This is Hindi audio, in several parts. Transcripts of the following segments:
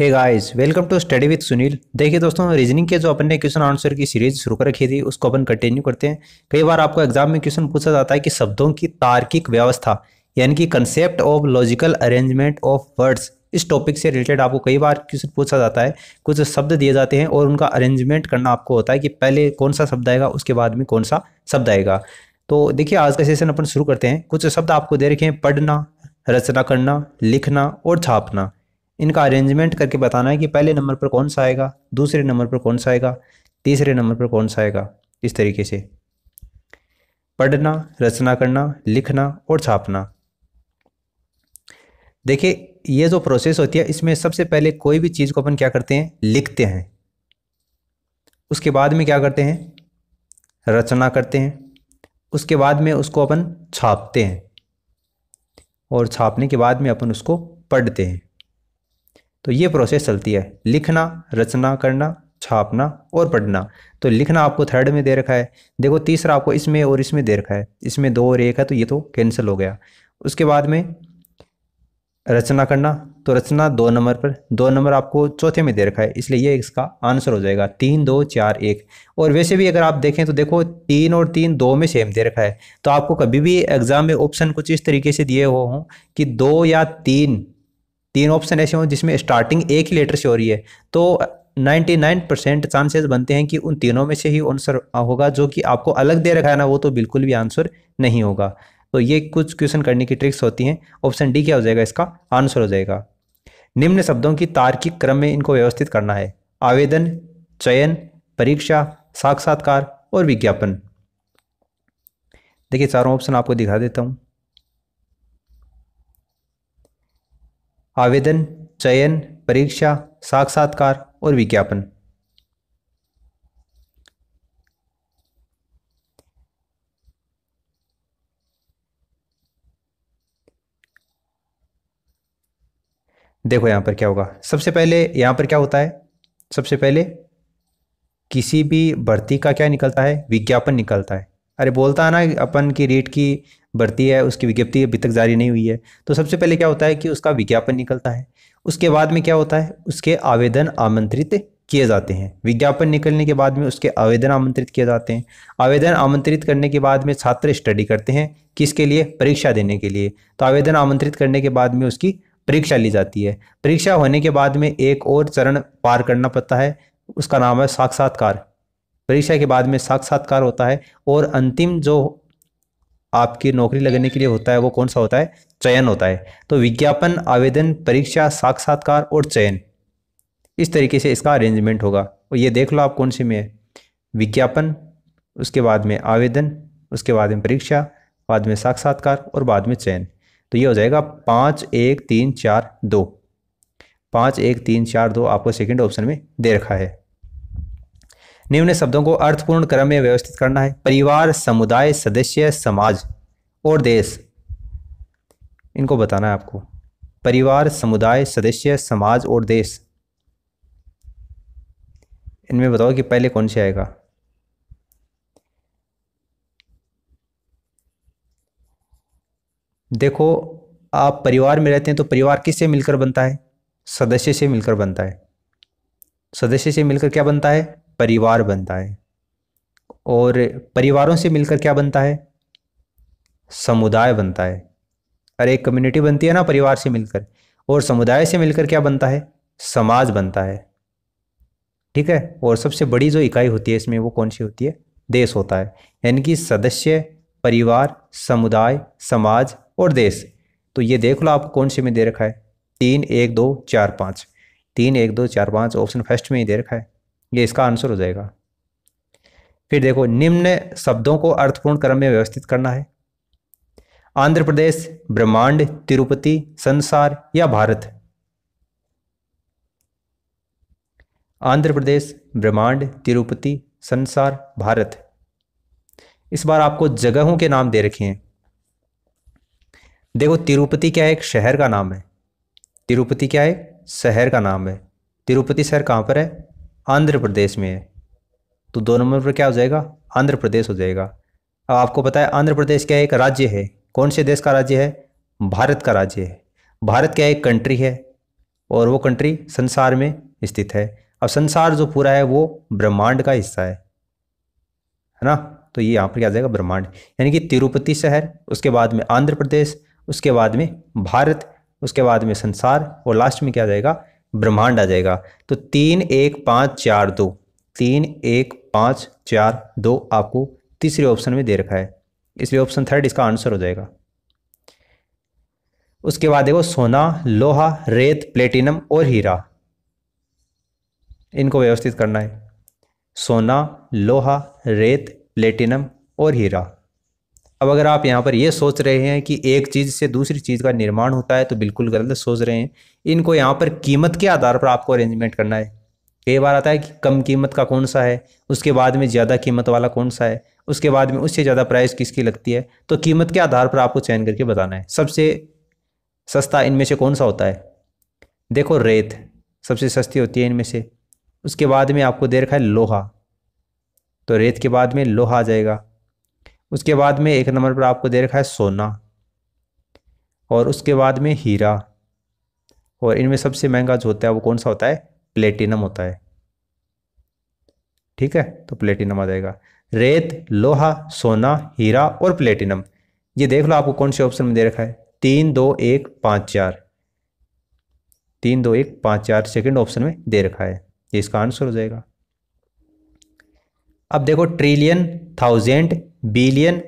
hey guys welcome to study with Sunil देखिए दोस्तों रीजनिंग के जो अपन ने क्वेश्चन आंसर की सीरीज शुरू कर रखी थी उसको अपन कंटिन्यू करते हैं कई बार आपको एग्जाम में क्वेश्चन पूछा जाता है कि शब्दों की तार्किक व्यवस्था यानी कि concept of logical arrangement of words इस टॉपिक से रिलेटेड आपको कई बार क्वेश्चन पूछा जाता है कुछ शब्द दिए जाते हैं और उनका अरेंजमेंट करना आपको होता है कि पहले कौन सा शब्द आएगा उसके बाद में कौन सा शब्द आएगा तो देखिए आज का सेशन अपन शुरू करते हैं कुछ शब्द आपको दे रखे हैं पढ़ना रचना करना लिखना और छापना इनका अरेंजमेंट करके बताना है कि पहले नंबर पर कौन सा आएगा दूसरे नंबर पर कौन सा आएगा तीसरे नंबर पर कौन सा आएगा इस तरीके से पढ़ना रचना करना लिखना और छापना देखिए ये जो प्रोसेस होती है इसमें सबसे पहले कोई भी चीज़ को अपन क्या करते हैं लिखते हैं उसके बाद में क्या करते हैं रचना करते हैं उसके बाद में उसको अपन छापते हैं और छापने के बाद में अपन उसको पढ़ते हैं तो ये प्रोसेस चलती है लिखना रचना करना छापना और पढ़ना तो लिखना आपको थर्ड में दे रखा है देखो तीसरा आपको इसमें और इसमें दे रखा है इसमें दो और एक है तो ये तो कैंसिल हो गया उसके बाद में रचना करना तो रचना दो नंबर पर दो नंबर आपको चौथे में दे रखा है इसलिए ये इसका आंसर हो जाएगा तीन दो चार एक और वैसे भी अगर आप देखें तो देखो तीन और तीन दो में सेम दे रखा है तो आपको कभी भी एग्ज़ाम में ऑप्शन कुछ इस तरीके से दिए हुए हों कि दो या तीन तीन ऑप्शन ऐसे हों जिसमें स्टार्टिंग एक ही लेटर से हो रही है तो 99 परसेंट चांसेस बनते हैं कि उन तीनों में से ही आंसर होगा जो कि आपको अलग दे रखा है ना वो तो बिल्कुल भी आंसर नहीं होगा तो ये कुछ क्वेश्चन करने की ट्रिक्स होती हैं ऑप्शन डी क्या हो जाएगा इसका आंसर हो जाएगा निम्न शब्दों की तार्किक क्रम में इनको व्यवस्थित करना है आवेदन चयन परीक्षा साक्षात्कार और विज्ञापन देखिए चारों ऑप्शन आपको दिखा देता हूँ आवेदन चयन परीक्षा साक्षात्कार और विज्ञापन देखो यहां पर क्या होगा सबसे पहले यहां पर क्या होता है सबसे पहले किसी भी भर्ती का क्या निकलता है विज्ञापन निकलता है अरे बोलता है ना अपन की रीट की बढ़ती है उसकी विज्ञप्ति अभी तक जारी नहीं हुई है तो सबसे पहले क्या होता है कि उसका विज्ञापन निकलता है उसके बाद में क्या होता है उसके आवेदन आमंत्रित किए जाते हैं विज्ञापन निकलने के बाद में उसके आवेदन आमंत्रित किए जाते हैं आवेदन आमंत्रित करने के बाद में छात्र स्टडी करते हैं किसके लिए परीक्षा देने के लिए तो आवेदन आमंत्रित करने के बाद में उसकी परीक्षा ली जाती है परीक्षा होने के बाद में एक और चरण पार करना पड़ता है उसका नाम है साक्षात्कार परीक्षा के बाद में साक्षात्कार होता है और अंतिम जो आपकी नौकरी लगने के लिए होता है वो कौन सा होता है चयन होता है तो विज्ञापन आवेदन परीक्षा साक्षात्कार और चयन इस तरीके से इसका अरेंजमेंट होगा और ये देख लो आप कौन सी में है विज्ञापन उसके बाद में आवेदन उसके बाद में परीक्षा बाद में साक्षात्कार और बाद में चयन तो ये हो जाएगा पाँच एक तीन चार दो पाँच एक तीन चार दो आपको सेकेंड ऑप्शन में दे रखा है निम्न शब्दों को अर्थपूर्ण क्रम में व्यवस्थित करना है परिवार समुदाय सदस्य समाज और देश इनको बताना है आपको परिवार समुदाय सदस्य समाज और देश इनमें बताओ कि पहले कौन से आएगा देखो आप परिवार में रहते हैं तो परिवार किससे मिलकर बनता है सदस्य से मिलकर बनता है सदस्य से मिलकर क्या बनता है परिवार बनता है और परिवारों से मिलकर क्या बनता है समुदाय बनता है अरे एक कम्युनिटी बनती है ना परिवार से मिलकर और समुदाय से मिलकर क्या बनता है समाज बनता है ठीक है और सबसे बड़ी जो इकाई होती है इसमें वो कौन सी होती है देश होता है यानी कि सदस्य परिवार समुदाय समाज और देश तो ये देख लो आपको कौन से में दे रखा है तीन एक दो चार पाँच तीन एक दो चार पाँच ऑप्शन फर्स्ट में ही दे रखा है ये इसका आंसर हो जाएगा फिर देखो निम्न शब्दों को अर्थपूर्ण क्रम में व्यवस्थित करना है आंध्र प्रदेश ब्रह्मांड तिरुपति संसार या भारत आंध्र प्रदेश ब्रह्मांड तिरुपति संसार भारत इस बार आपको जगहों के नाम दे रखे हैं देखो तिरुपति क्या है एक शहर का नाम है तिरुपति क्या है शहर का नाम है तिरुपति शहर कहां पर है आंध्र प्रदेश में है तो दो नंबर पर क्या हो जाएगा आंध्र प्रदेश हो जाएगा अब आपको पता है आंध्र प्रदेश क्या एक राज्य है कौन से देश का राज्य है भारत का राज्य है भारत क्या एक कंट्री है और वो कंट्री संसार में स्थित है अब संसार जो पूरा है वो ब्रह्मांड का हिस्सा है है ना तो ये यहाँ पर क्या जाएगा ब्रह्मांड यानी कि तिरुपति शहर उसके बाद में आंध्र प्रदेश उसके बाद में भारत उसके बाद में संसार और लास्ट में क्या आ जाएगा ब्रह्मांड आ जाएगा तो तीन एक पाँच चार दो तीन एक पाँच चार दो आपको तीसरे ऑप्शन में दे रखा है इसलिए ऑप्शन थर्ड इसका आंसर हो जाएगा उसके बाद देखो सोना लोहा रेत प्लेटिनम और हीरा इनको व्यवस्थित करना है सोना लोहा रेत प्लेटिनम और हीरा अब अगर आप यहाँ पर ये सोच रहे हैं कि एक चीज़ से दूसरी चीज़ का निर्माण होता है तो बिल्कुल गलत सोच रहे हैं इनको यहाँ पर कीमत के आधार पर आपको अरेंजमेंट करना है कई बार आता है कि कम कीमत का कौन सा है उसके बाद में ज़्यादा कीमत वाला कौन सा है उसके बाद में उससे ज़्यादा प्राइस किसकी लगती है तो कीमत के आधार पर आपको चयन करके बताना है सबसे सस्ता इनमें से कौन सा होता है देखो रेत सबसे सस्ती होती है इनमें से उसके बाद में आपको दे रखा है लोहा तो रेत के बाद में लोहा आ जाएगा उसके बाद में एक नंबर पर आपको दे रखा है सोना और उसके बाद में हीरा और इनमें सबसे महंगा जो होता है वो कौन सा होता है प्लेटिनम होता है ठीक है तो प्लेटिनम आ जाएगा रेत लोहा सोना हीरा और प्लेटिनम ये देख लो आपको कौन से ऑप्शन में दे रखा है तीन दो एक पाँच चार तीन दो एक पाँच चार सेकेंड ऑप्शन में दे रखा है ये इसका आंसर हो जाएगा अब देखो ट्रिलियन थाउजेंड बिलियन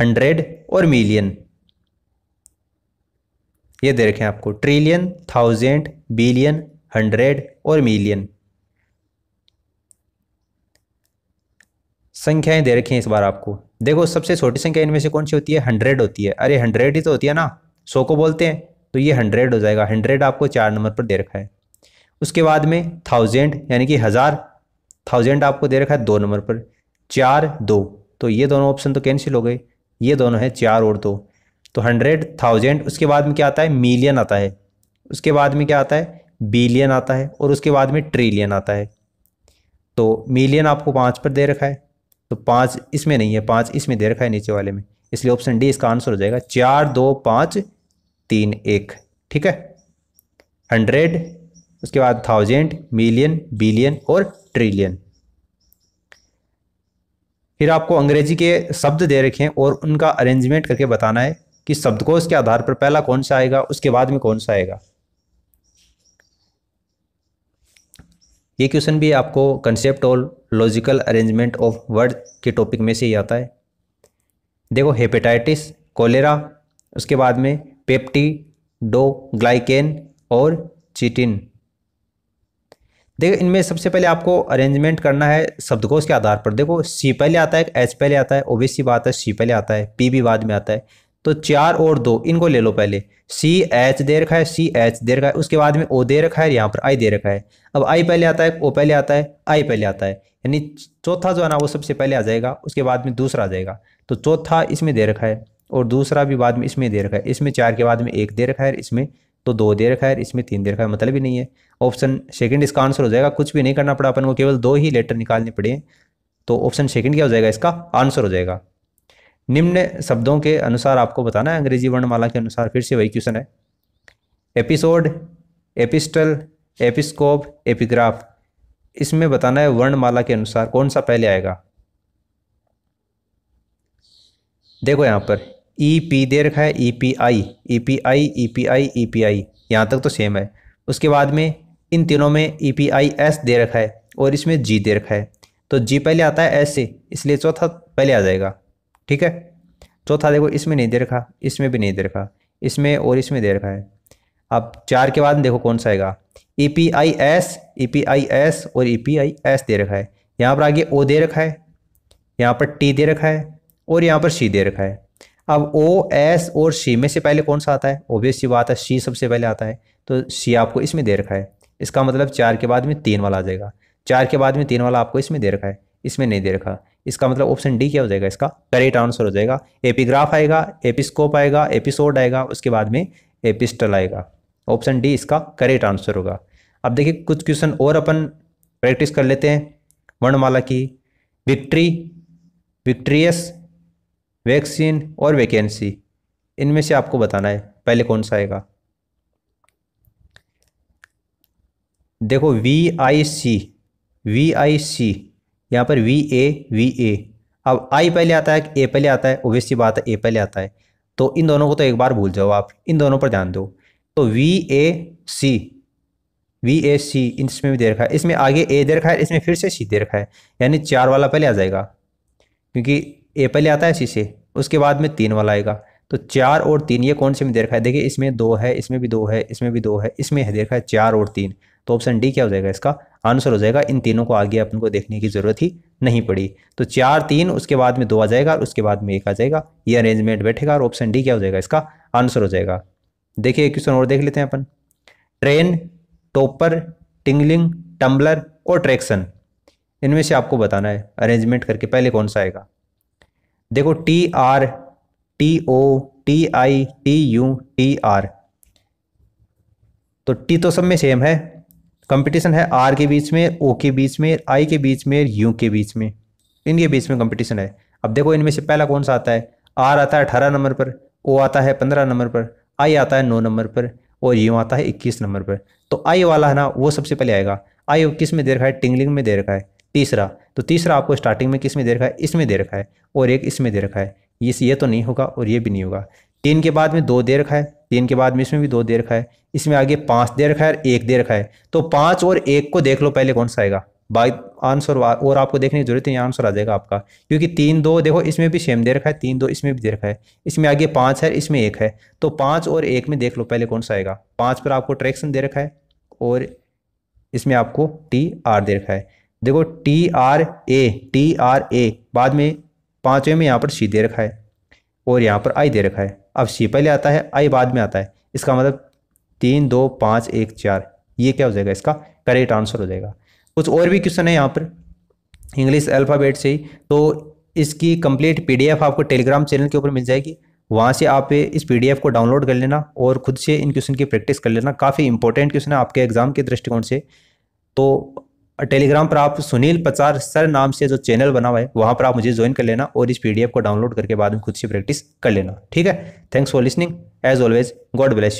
हंड्रेड और मिलियन ये दे रखे हैं आपको ट्रिलियन थाउजेंड बिलियन हंड्रेड और मिलियन संख्याएं दे रखी हैं इस बार आपको देखो सबसे छोटी संख्या इनमें से कौन सी होती है हंड्रेड होती है अरे हंड्रेड ही तो होती है ना सौ को बोलते हैं तो ये हंड्रेड हो जाएगा हंड्रेड आपको चार नंबर पर दे रखा है उसके बाद में थाउजेंड यानी कि हज़ार थाउजेंड आपको दे रखा है दो नंबर पर चार दो तो ये दोनों ऑप्शन तो कैंसिल हो गए ये दोनों हैं चार और दो तो हंड्रेड थाउजेंड उसके बाद में क्या आता है मिलियन आता है उसके बाद में क्या आता है बिलियन आता है और उसके बाद में ट्रिलियन आता है तो मिलियन आपको पाँच पर दे रखा है तो पाँच इसमें नहीं है पाँच इसमें दे रखा है नीचे वाले में इसलिए ऑप्शन डी इसका आंसर हो जाएगा चार दो पाँच तीन एक ठीक है हंड्रेड उसके बाद थाउजेंड मिलियन बिलियन और ट्रिलियन फिर आपको अंग्रेजी के शब्द दे रखे हैं और उनका अरेंजमेंट करके बताना है कि शब्दकोश के आधार पर पहला कौन सा आएगा उसके बाद में कौन सा आएगा ये क्वेश्चन भी आपको कंसेप्ट और लॉजिकल अरेंजमेंट ऑफ वर्ड के टॉपिक में से ही आता है देखो हेपेटाइटिस कोलेरा उसके बाद में पेप्टी डो ग्लाइकेन और चिटिन देखो इनमें सबसे पहले आपको अरेंजमेंट करना है शब्दकोश के आधार पर देखो सी पहले आता है एच पहले आता है ओबीसी सी बात है सी पहले आता है पी भी बाद में आता है तो चार और दो इनको ले लो पहले सी एच दे रखा है सी एच दे रखा है उसके बाद में ओ दे रखा है यहाँ पर आई दे रखा है अब आई पहले आता है ओ पहले आता है आई पहले आता है यानी चौथा जो है ना वो सबसे पहले आ जाएगा उसके बाद में दूसरा आ जाएगा तो चौथा इसमें दे रखा है और दूसरा भी बाद में इसमें दे रखा है इसमें चार के बाद में एक दे रखा है इसमें तो दो दे रखा है इसमें तीन दे रखा है मतलब ही नहीं है ऑप्शन सेकंड इसका आंसर हो जाएगा कुछ भी नहीं करना पड़ा अपन को केवल दो ही लेटर निकालने पड़े तो ऑप्शन सेकंड क्या हो जाएगा इसका आंसर हो जाएगा निम्न शब्दों के अनुसार आपको बताना है अंग्रेजी वर्णमाला के अनुसार फिर से वही क्वेश्चन है एपिसोड एपिस्टल एपिस्कोप एपिग्राफ इसमें बताना है वर्णमाला के अनुसार कौन सा पहले आएगा देखो यहाँ पर ई e पी दे रखा है E P I E P I E P I E P I यहाँ तक तो सेम है उसके बाद में इन तीनों में ई पी आई एस दे रखा है और इसमें जी दे रखा है तो जी पहले आता है एस से इसलिए चौथा पहले आ जाएगा ठीक है चौथा देखो इसमें नहीं दे रखा इसमें भी नहीं दे रखा इसमें और इसमें दे रखा है अब चार के बाद देखो कौन सा आएगा E P I S E P I S और ई पी आई एस दे रखा है यहाँ पर आगे ओ दे रखा है यहाँ पर टी दे रखा है और यहाँ पर सी दे रखा है अब ओ एस और सी में से पहले कौन सा आता है ओबियस सी बात है सी सबसे पहले आता है तो सी आपको इसमें दे रखा है इसका मतलब चार के बाद में तीन वाला आ जाएगा चार के बाद में तीन वाला आपको इसमें दे रखा है इसमें नहीं दे रखा इसका मतलब ऑप्शन डी क्या हो जाएगा इसका करेक्ट आंसर हो जाएगा एपिग्राफ आएगा एपिस्कोप आएगा एपिसोड आएगा उसके बाद में एपिस्टल आएगा ऑप्शन डी इसका करेक्ट आंसर होगा अब देखिए कुछ क्वेश्चन और अपन प्रैक्टिस कर लेते हैं वर्णमाला की विक्ट्री विक्ट्रियस वैक्सीन और वैकेंसी इनमें से आपको बताना है पहले कौन सा आएगा देखो वी आई सी वी आई सी यहाँ पर वी ए वी ए अब आई पहले आता है ए पहले आता है ओबियसली बात है ए पहले आता है तो इन दोनों को तो एक बार भूल जाओ आप इन दोनों पर ध्यान दो तो V A C V A सी इसमें भी दे रखा है इसमें आगे ए दे रखा है इसमें फिर से सी दे रखा है यानी चार वाला पहले आ जाएगा क्योंकि ए पहले आता है सी से उसके बाद में तीन वाला आएगा तो चार और तीन ये कौन से में दे रखा है देखिए इसमें दो है इसमें भी दो है इसमें भी दो है इसमें है दे रखा है चार और तीन तो ऑप्शन डी क्या हो जाएगा इसका आंसर हो जाएगा इन तीनों को आगे अपन को देखने की ज़रूरत ही नहीं पड़ी तो चार तीन उसके बाद में दो आ जाएगा और उसके बाद में एक आ जाएगा ये अरेंजमेंट बैठेगा और ऑप्शन डी क्या हो जाएगा इसका आंसर हो जाएगा देखिए क्वेश्चन और देख लेते हैं अपन ट्रेन टोपर टिंगलिंग टम्बलर और ट्रैक्शन इनमें से आपको बताना है अरेंजमेंट करके पहले कौन सा आएगा देखो T R T O T I T U T R तो टी तो सब में सेम है कंपटीशन है आर के बीच में ओ के बीच में आई के बीच में यू के बीच में इनके बीच में कंपटीशन है अब देखो इनमें से पहला कौन सा आता है आर आता है अठारह नंबर पर ओ आता है पंद्रह नंबर पर आई आता है नौ नंबर पर और यू आता है इक्कीस नंबर पर तो आई वाला है ना वो सबसे पहले आएगा आई किस में दे रखा है टिंगलिंग में दे रखा है तीसरा तो तीसरा आपको स्टार्टिंग में किस में दे रखा है इसमें दे रखा है और एक इसमें दे रखा है इस ये तो नहीं होगा और ये भी नहीं होगा तीन के बाद में दो दे रखा है तीन के बाद में इसमें भी दो दे रखा है इसमें आगे पाँच दे रखा है और एक दे रखा है तो पाँच और एक को देख लो पहले कौन सा आएगा बाई आंसर और आपको देखने की जरूरत है यहाँ आंसर आ जाएगा आपका क्योंकि तीन दो देखो इसमें भी सेम दे रखा है तीन दो इसमें भी दे रखा है इसमें आगे पाँच है इसमें एक है तो पाँच और एक में देख लो पहले कौन सा आएगा पाँच पर आपको ट्रैक्शन दे रखा है और इसमें आपको टी आर दे रखा है देखो T R A T R A बाद में पाँचवें में यहाँ पर सी दे रखा है और यहाँ पर आई दे रखा है अब सी पहले आता है आई बाद में आता है इसका मतलब तीन दो पाँच एक चार ये क्या हो जाएगा इसका करेक्ट आंसर हो जाएगा कुछ और भी क्वेश्चन है यहाँ पर इंग्लिश अल्फ़ाबेट से ही तो इसकी कंप्लीट पीडीएफ आपको टेलीग्राम चैनल के ऊपर मिल जाएगी वहाँ से आप इस पीडीएफ को डाउनलोड कर लेना और खुद से इन क्वेश्चन की प्रैक्टिस कर लेना काफ़ी इंपॉर्टेंट क्वेश्चन है आपके एग्ज़ाम के दृष्टिकोण से तो और टेलीग्राम पर आप सुनील पचार सर नाम से जो चैनल बना हुआ है वहाँ पर आप मुझे ज्वाइन कर लेना और इस पीडीएफ को डाउनलोड करके बाद में खुद से प्रैक्टिस कर लेना ठीक है thanks for listening as always God bless